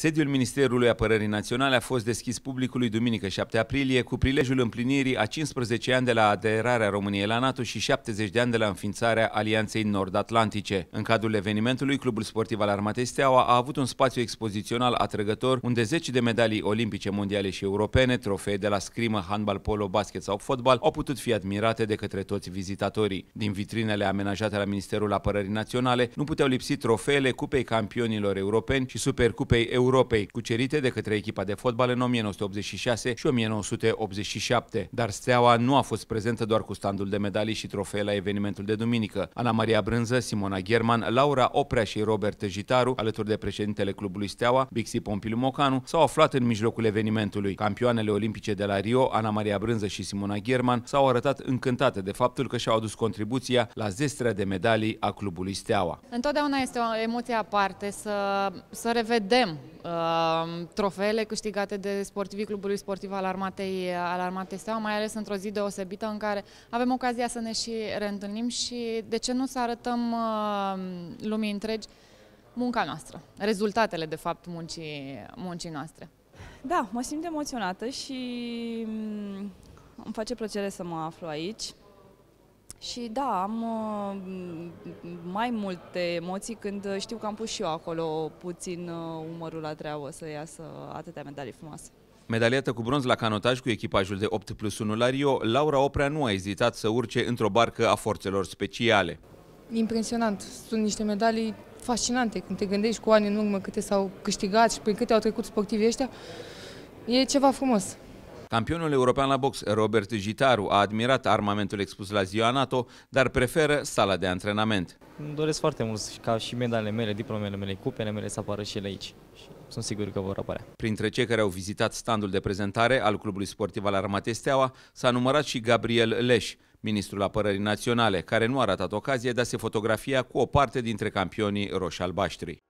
Sediul Ministerului Apărării Naționale a fost deschis publicului duminică 7 aprilie cu prilejul împlinirii a 15 ani de la aderarea României la NATO și 70 de ani de la înființarea Alianței Nord-Atlantice. În cadrul evenimentului, Clubul Sportiv al Armatei Steaua a avut un spațiu expozițional atrăgător unde 10 de medalii olimpice, mondiale și europene, trofee de la scrimă, handbal, polo, basket sau fotbal au putut fi admirate de către toți vizitatorii. Din vitrinele amenajate la Ministerul Apărării Naționale nu puteau lipsi trofeele Cupei Campionilor Europeni și Supercupei Europene Europei, cucerite de către echipa de fotbal în 1986 și 1987. Dar Steaua nu a fost prezentă doar cu standul de medalii și trofee la evenimentul de duminică. Ana Maria Brânză, Simona Gherman, Laura Oprea și Robert Jitaru, alături de președintele clubului Steaua, Bixi Pompiliu Mocanu, s-au aflat în mijlocul evenimentului. Campioanele olimpice de la Rio, Ana Maria Brânză și Simona Gherman, s-au arătat încântate de faptul că și-au adus contribuția la zestrea de medalii a clubului Steaua. Întotdeauna este o emoție aparte să, să revedem Ehm, trofeele câștigate de sportivii Clubului Sportiv al Armatei, al Armatei Steaua, mai ales într-o zi deosebită în care avem ocazia să ne și reîntâlnim și de ce nu să arătăm ehm, lumii întregi munca noastră, rezultatele de fapt muncii, muncii noastre. Da, mă simt emoționată și mm, îmi face plăcere să mă aflu aici. Și da, am uh, mai multe emoții când uh, știu că am pus și eu acolo puțin uh, umărul la treabă să iasă atâtea medalii frumoase. Medaliată cu bronz la canotaj cu echipajul de 8 plus 1 la Rio, Laura Oprea nu a ezitat să urce într-o barcă a forțelor speciale. Impresionant, sunt niște medalii fascinante când te gândești cu ani în urmă câte s-au câștigat și prin câte au trecut sportivii ăștia. E ceva frumos. Campionul european la box Robert Gitaru a admirat armamentul expus la ziua NATO, dar preferă sala de antrenament. Îmi doresc foarte mult ca și medalele mele, diplomele mele, cupele mele să apară și ele aici. sunt sigur că vor apărea. Printre cei care au vizitat standul de prezentare al Clubului Sportiv al Armatei Steaua s-a numărat și Gabriel Leș, ministrul apărării naționale, care nu a ratat ocazie de a se fotografia cu o parte dintre campionii roșalbaștri.